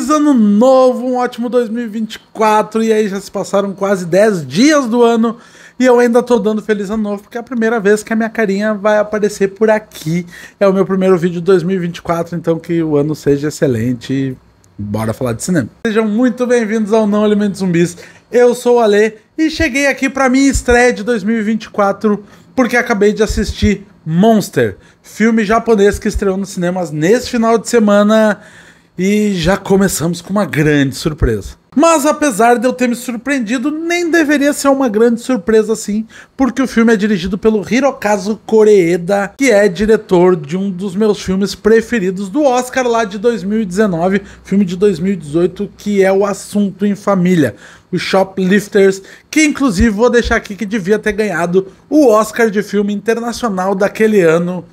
Feliz ano novo, um ótimo 2024. E aí já se passaram quase 10 dias do ano e eu ainda tô dando feliz ano novo porque é a primeira vez que a minha carinha vai aparecer por aqui. É o meu primeiro vídeo de 2024, então que o ano seja excelente. E bora falar de cinema. Sejam muito bem-vindos ao Não Alimentos Zumbis. Eu sou o Ale e cheguei aqui para minha estreia de 2024 porque acabei de assistir Monster, filme japonês que estreou nos cinemas nesse final de semana. E já começamos com uma grande surpresa. Mas apesar de eu ter me surpreendido, nem deveria ser uma grande surpresa assim, porque o filme é dirigido pelo Hirokazu Koreeda, que é diretor de um dos meus filmes preferidos do Oscar lá de 2019, filme de 2018 que é o Assunto em Família, o Shoplifters, que inclusive vou deixar aqui que devia ter ganhado o Oscar de filme internacional daquele ano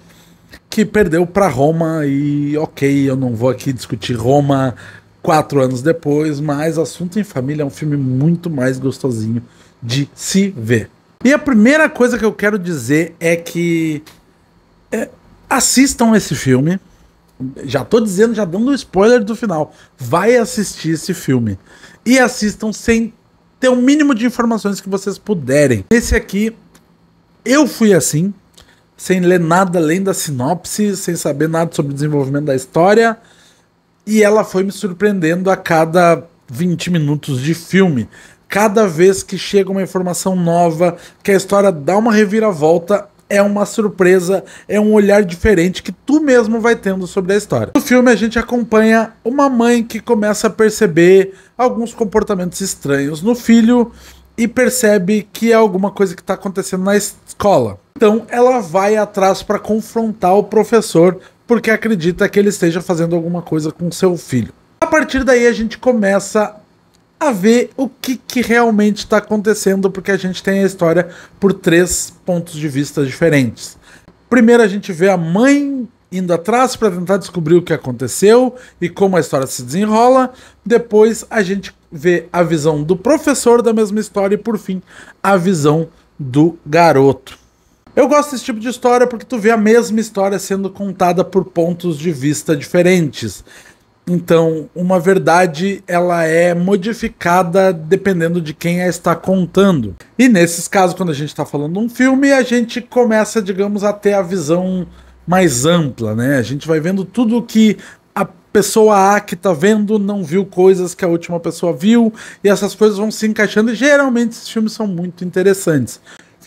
que perdeu para Roma e ok, eu não vou aqui discutir Roma quatro anos depois, mas Assunto em Família é um filme muito mais gostosinho de se ver. E a primeira coisa que eu quero dizer é que é, assistam esse filme. Já tô dizendo, já dando um spoiler do final. Vai assistir esse filme. E assistam sem ter o mínimo de informações que vocês puderem. Esse aqui, eu fui assim, sem ler nada além da sinopse, sem saber nada sobre o desenvolvimento da história. E ela foi me surpreendendo a cada 20 minutos de filme. Cada vez que chega uma informação nova, que a história dá uma reviravolta, é uma surpresa, é um olhar diferente que tu mesmo vai tendo sobre a história. No filme a gente acompanha uma mãe que começa a perceber alguns comportamentos estranhos no filho e percebe que é alguma coisa que está acontecendo na escola. Então ela vai atrás para confrontar o professor porque acredita que ele esteja fazendo alguma coisa com seu filho. A partir daí a gente começa a ver o que, que realmente está acontecendo, porque a gente tem a história por três pontos de vista diferentes. Primeiro a gente vê a mãe indo atrás para tentar descobrir o que aconteceu e como a história se desenrola. Depois a gente vê a visão do professor da mesma história e por fim a visão do garoto. Eu gosto desse tipo de história porque tu vê a mesma história sendo contada por pontos de vista diferentes. Então, uma verdade ela é modificada dependendo de quem a está contando. E nesses casos, quando a gente está falando de um filme, a gente começa, digamos, a ter a visão mais ampla, né? A gente vai vendo tudo que a pessoa A que está vendo não viu coisas que a última pessoa viu, e essas coisas vão se encaixando, e geralmente esses filmes são muito interessantes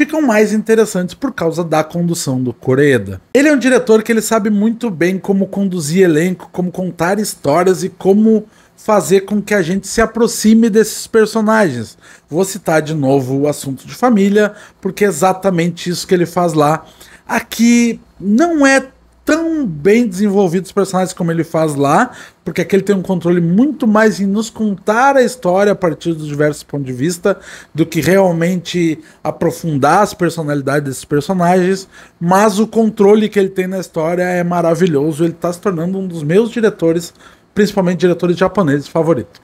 ficam mais interessantes por causa da condução do Coreda. Ele é um diretor que ele sabe muito bem como conduzir elenco, como contar histórias e como fazer com que a gente se aproxime desses personagens. Vou citar de novo o assunto de família, porque é exatamente isso que ele faz lá. Aqui não é tão bem desenvolvidos os personagens como ele faz lá, porque aqui ele tem um controle muito mais em nos contar a história a partir dos diversos pontos de vista do que realmente aprofundar as personalidades desses personagens. Mas o controle que ele tem na história é maravilhoso, ele está se tornando um dos meus diretores, principalmente diretores japoneses, favorito.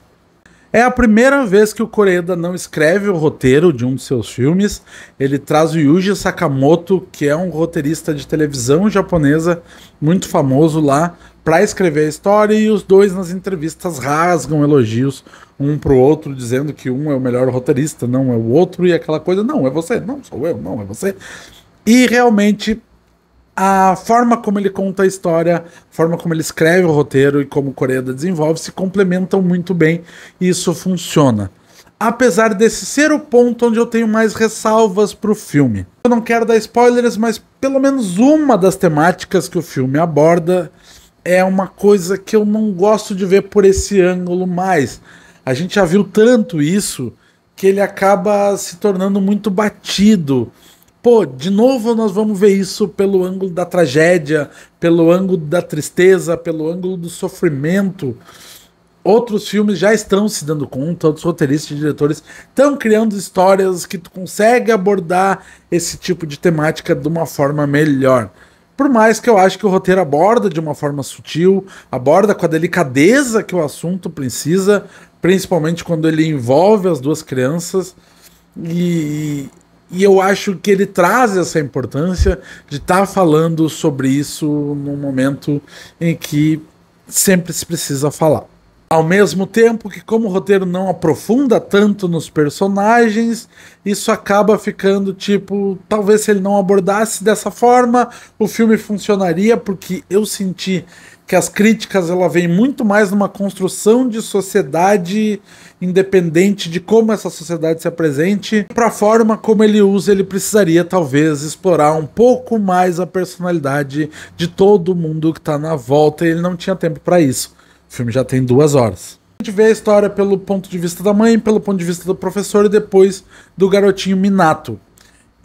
É a primeira vez que o Koreeda não escreve o roteiro de um de seus filmes. Ele traz o Yuji Sakamoto, que é um roteirista de televisão japonesa muito famoso lá, para escrever a história e os dois nas entrevistas rasgam elogios um pro outro, dizendo que um é o melhor roteirista, não é o outro, e aquela coisa, não, é você, não, sou eu, não, é você. E realmente a forma como ele conta a história, a forma como ele escreve o roteiro e como Coreda desenvolve se complementam muito bem e isso funciona. Apesar desse ser o ponto onde eu tenho mais ressalvas para o filme. Eu não quero dar spoilers, mas pelo menos uma das temáticas que o filme aborda é uma coisa que eu não gosto de ver por esse ângulo mais. A gente já viu tanto isso que ele acaba se tornando muito batido Pô, de novo nós vamos ver isso pelo ângulo da tragédia, pelo ângulo da tristeza, pelo ângulo do sofrimento. Outros filmes já estão se dando conta, outros roteiristas e diretores estão criando histórias que tu consegue abordar esse tipo de temática de uma forma melhor. Por mais que eu acho que o roteiro aborda de uma forma sutil, aborda com a delicadeza que o assunto precisa, principalmente quando ele envolve as duas crianças. E e eu acho que ele traz essa importância de estar tá falando sobre isso num momento em que sempre se precisa falar. Ao mesmo tempo que, como o roteiro não aprofunda tanto nos personagens, isso acaba ficando tipo. Talvez se ele não abordasse dessa forma, o filme funcionaria, porque eu senti que as críticas ela vem muito mais numa construção de sociedade independente de como essa sociedade se apresente, para a forma como ele usa, ele precisaria talvez explorar um pouco mais a personalidade de todo mundo que está na volta, e ele não tinha tempo para isso. O filme já tem duas horas. A gente vê a história pelo ponto de vista da mãe, pelo ponto de vista do professor e depois do garotinho Minato.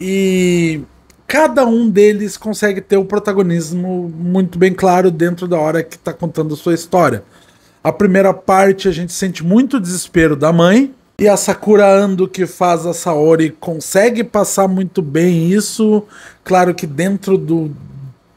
E cada um deles consegue ter o um protagonismo muito bem claro dentro da hora que está contando sua história. A primeira parte a gente sente muito desespero da mãe, e a Sakura Ando que faz a Saori consegue passar muito bem isso. Claro que dentro do,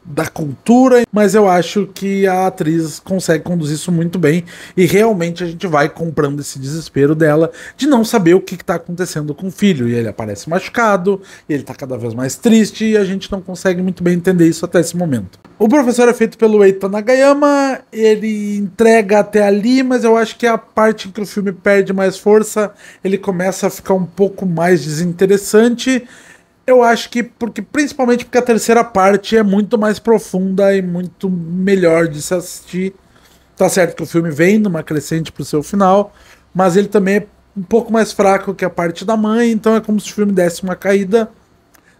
da cultura, mas eu acho que a atriz consegue conduzir isso muito bem e realmente a gente vai comprando esse desespero dela de não saber o que está acontecendo com o filho. E ele aparece machucado, ele está cada vez mais triste e a gente não consegue muito bem entender isso até esse momento. O professor é feito pelo Eita Nagayama, ele entrega até ali, mas eu acho que é a parte em que o filme perde mais força, ele começa a ficar um pouco mais desinteressante eu acho que porque principalmente porque a terceira parte é muito mais profunda e muito melhor de se assistir. Tá certo que o filme vem numa crescente pro seu final, mas ele também é um pouco mais fraco que a parte da mãe, então é como se o filme desse uma caída.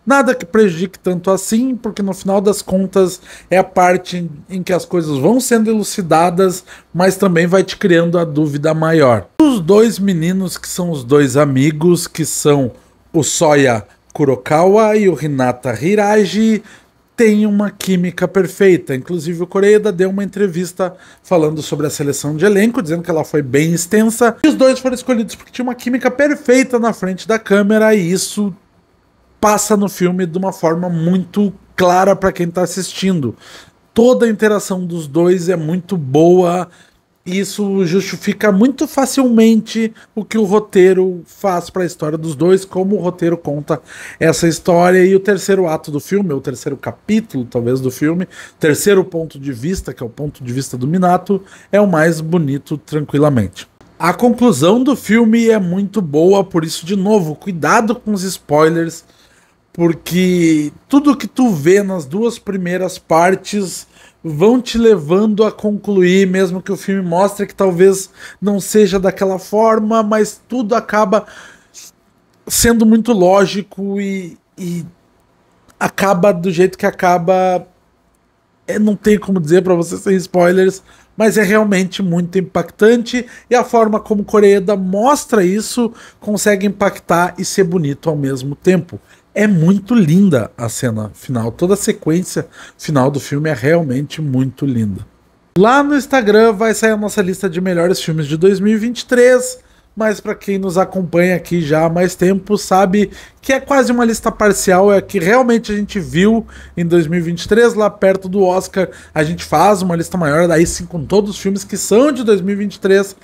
Nada que prejudique tanto assim, porque no final das contas é a parte em que as coisas vão sendo elucidadas, mas também vai te criando a dúvida maior. Os dois meninos que são os dois amigos, que são o Soya Kurokawa e o Hinata Hiraji têm uma química perfeita. Inclusive, o Koreeda deu uma entrevista falando sobre a seleção de elenco, dizendo que ela foi bem extensa. E os dois foram escolhidos porque tinha uma química perfeita na frente da câmera, e isso passa no filme de uma forma muito clara para quem está assistindo. Toda a interação dos dois é muito boa isso justifica muito facilmente o que o roteiro faz para a história dos dois, como o roteiro conta essa história. E o terceiro ato do filme, ou o terceiro capítulo, talvez, do filme, terceiro ponto de vista, que é o ponto de vista do Minato, é o mais bonito, tranquilamente. A conclusão do filme é muito boa, por isso, de novo, cuidado com os spoilers porque tudo que tu vê nas duas primeiras partes vão te levando a concluir, mesmo que o filme mostre que talvez não seja daquela forma, mas tudo acaba sendo muito lógico e, e acaba do jeito que acaba. É, não tem como dizer para você sem spoilers, mas é realmente muito impactante e a forma como Coreeda mostra isso consegue impactar e ser bonito ao mesmo tempo. É muito linda a cena final. Toda a sequência final do filme é realmente muito linda. Lá no Instagram vai sair a nossa lista de melhores filmes de 2023 mas para quem nos acompanha aqui já há mais tempo sabe que é quase uma lista parcial, é que realmente a gente viu em 2023, lá perto do Oscar, a gente faz uma lista maior, daí sim com todos os filmes que são de 2023.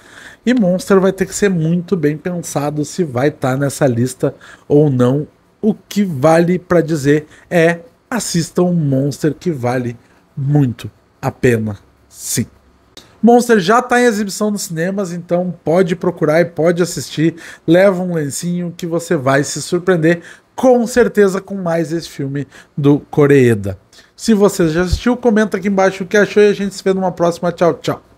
E Monster vai ter que ser muito bem pensado se vai estar tá nessa lista ou não o que vale para dizer é assistam um Monster que vale muito a pena, sim. Monster já está em exibição nos cinemas, então pode procurar e pode assistir. Leva um lencinho que você vai se surpreender com certeza com mais esse filme do Coreeda. Se você já assistiu, comenta aqui embaixo o que achou e a gente se vê numa próxima. Tchau, tchau.